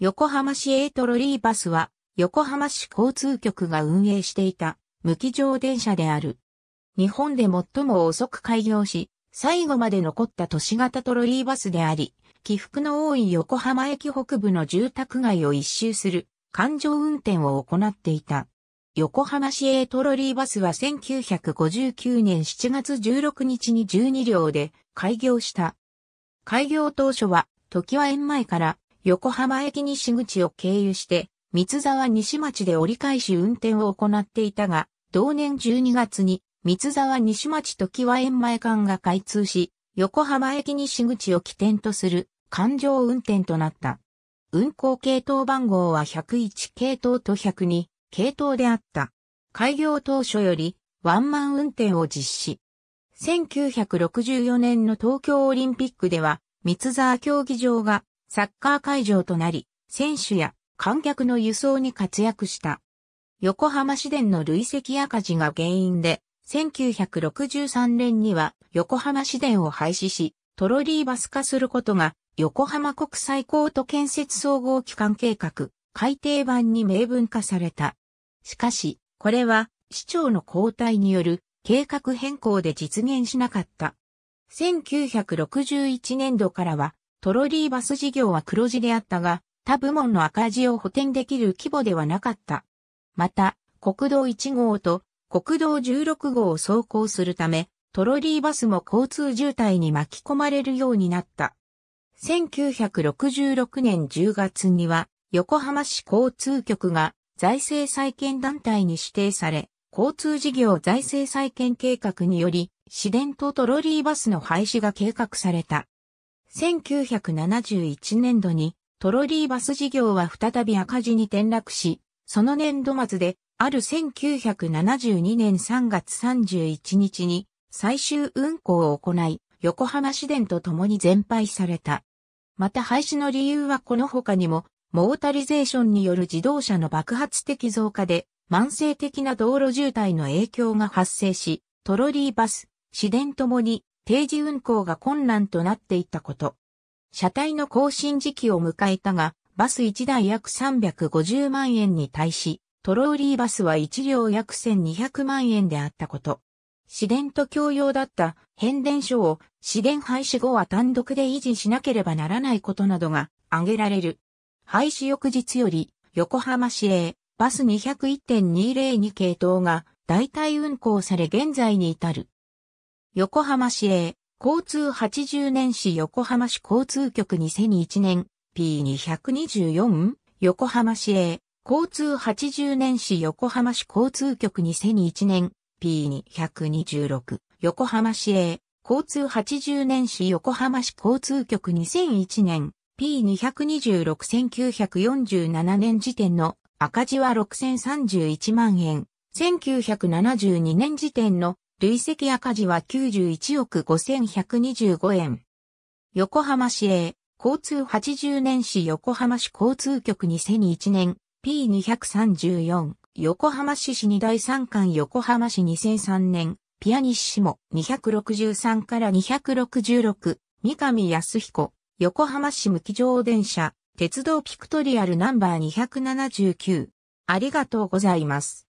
横浜市営トロリーバスは、横浜市交通局が運営していた、無機乗電車である。日本で最も遅く開業し、最後まで残った都市型トロリーバスであり、起伏の多い横浜駅北部の住宅街を一周する、環状運転を行っていた。横浜市営トロリーバスは1959年7月16日に12両で開業した。開業当初は、時は園前から横浜駅西口を経由して、三沢西町で折り返し運転を行っていたが、同年12月に三沢西町時は円園前間が開通し、横浜駅西口を起点とする環状運転となった。運行系統番号は101系統と102系統であった。開業当初よりワンマン運転を実施。1964年の東京オリンピックでは、三沢競技場がサッカー会場となり、選手や観客の輸送に活躍した。横浜市電の累積赤字が原因で、1963年には横浜市電を廃止し、トロリーバス化することが横浜国際コート建設総合機関計画改定版に明文化された。しかし、これは市長の交代による計画変更で実現しなかった。1961年度からはトロリーバス事業は黒字であったが、他部門の赤字を補填できる規模ではなかった。また、国道1号と国道16号を走行するため、トロリーバスも交通渋滞に巻き込まれるようになった。1966年10月には、横浜市交通局が財政再建団体に指定され、交通事業財政再建計画により、市電とトロリーバスの廃止が計画された。1971年度にトロリーバス事業は再び赤字に転落し、その年度末で、ある1972年3月31日に最終運行を行い、横浜市電と共に全廃された。また廃止の理由はこの他にも、モータリゼーションによる自動車の爆発的増加で、慢性的な道路渋滞の影響が発生し、トロリーバス、市電ともに定時運行が困難となっていたこと。車体の更新時期を迎えたが、バス1台約350万円に対し、トローリーバスは1両約1200万円であったこと。市電と共用だった変電所を市電廃止後は単独で維持しなければならないことなどが挙げられる。廃止翌日より横浜市営バス201.202系統が代替運行され現在に至る。横浜市営、交通80年市横浜市交通局2001年、P224、横浜市営、交通80年市横浜市交通局2001年、P226、横浜市営、交通80年市横浜市交通局2001年、P226-1947 年時点の赤字は6031万円、1972年時点の累積赤字は91億5125円。横浜市営、交通80年市横浜市交通局2001年、P234、横浜市市2第3巻横浜市2003年、ピアニッシモ263から266、三上康彦、横浜市無機乗電車、鉄道ピクトリアルナンバー279。ありがとうございます。